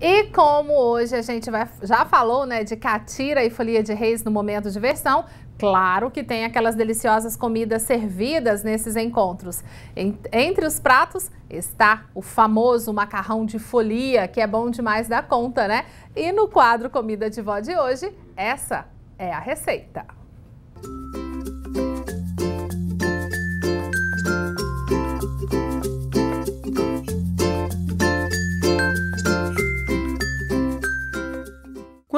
E como hoje a gente vai, já falou né, de catira e folia de reis no momento de versão, claro que tem aquelas deliciosas comidas servidas nesses encontros. Entre os pratos está o famoso macarrão de folia, que é bom demais da conta, né? E no quadro Comida de Vó de hoje, essa é a receita. Música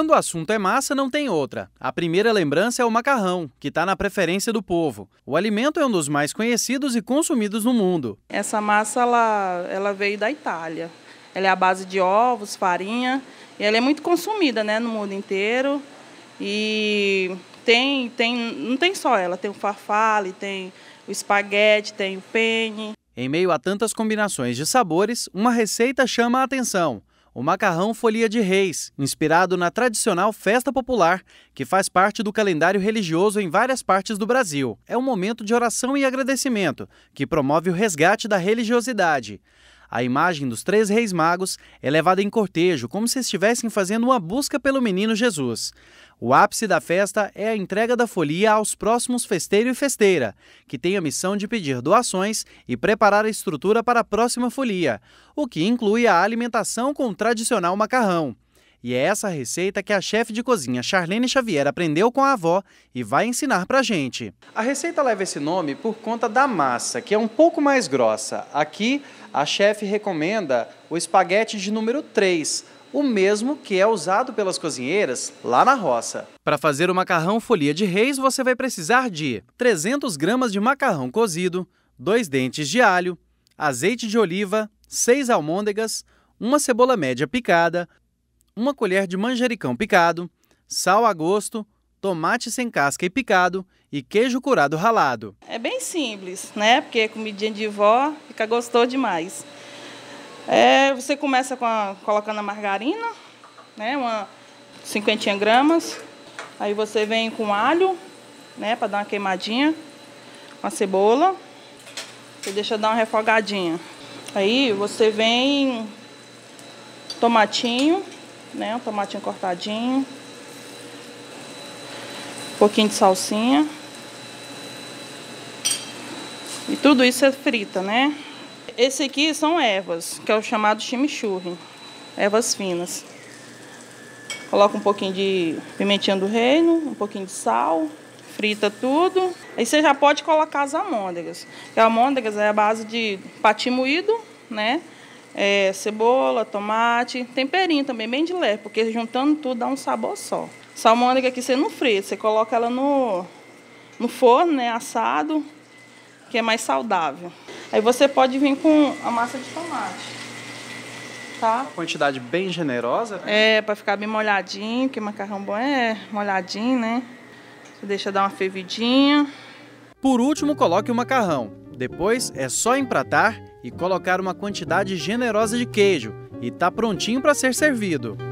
Quando o assunto é massa, não tem outra. A primeira lembrança é o macarrão, que está na preferência do povo. O alimento é um dos mais conhecidos e consumidos no mundo. Essa massa ela, ela veio da Itália. Ela é à base de ovos, farinha, e ela é muito consumida né, no mundo inteiro. E tem, tem, não tem só ela, tem o farfalle, tem o espaguete, tem o penne. Em meio a tantas combinações de sabores, uma receita chama a atenção o macarrão Folia de Reis, inspirado na tradicional festa popular, que faz parte do calendário religioso em várias partes do Brasil. É um momento de oração e agradecimento, que promove o resgate da religiosidade. A imagem dos três reis magos é levada em cortejo, como se estivessem fazendo uma busca pelo menino Jesus. O ápice da festa é a entrega da folia aos próximos festeiro e festeira, que tem a missão de pedir doações e preparar a estrutura para a próxima folia, o que inclui a alimentação com o tradicional macarrão. E é essa receita que a chefe de cozinha Charlene Xavier aprendeu com a avó e vai ensinar pra gente. A receita leva esse nome por conta da massa, que é um pouco mais grossa. Aqui, a chefe recomenda o espaguete de número 3, o mesmo que é usado pelas cozinheiras lá na roça. Para fazer o macarrão folia de reis, você vai precisar de 300 gramas de macarrão cozido, dois dentes de alho, azeite de oliva, seis almôndegas, uma cebola média picada, uma colher de manjericão picado, sal a gosto, tomate sem casca e picado e queijo curado ralado. É bem simples, né? Porque é comidinha de vó fica gostoso demais. É, você começa com a, colocando a margarina, né? Uma cinquentinha gramas. Aí você vem com alho, né? Para dar uma queimadinha. Uma cebola. Você deixa dar uma refogadinha. Aí você vem tomatinho né? Um tomatinho cortadinho. Um pouquinho de salsinha. E tudo isso é frita, né? Esse aqui são ervas, que é o chamado chimichurri. Ervas finas. Coloca um pouquinho de pimentinha do reino, um pouquinho de sal, frita tudo. Aí você já pode colocar as amôndegas. Que a amôndegas é a base de pati moído, né? é, cebola, tomate, temperinho também, bem de leve, porque juntando tudo dá um sabor só. Salmônica aqui você não frita, você coloca ela no, no forno, né, assado, que é mais saudável. Aí você pode vir com a massa de tomate. Tá? quantidade bem generosa, né? É, para ficar bem molhadinho, porque macarrão bom é molhadinho, né? Você deixa dar uma fervidinha. Por último, coloque o macarrão. Depois é só empratar e colocar uma quantidade generosa de queijo e tá prontinho para ser servido.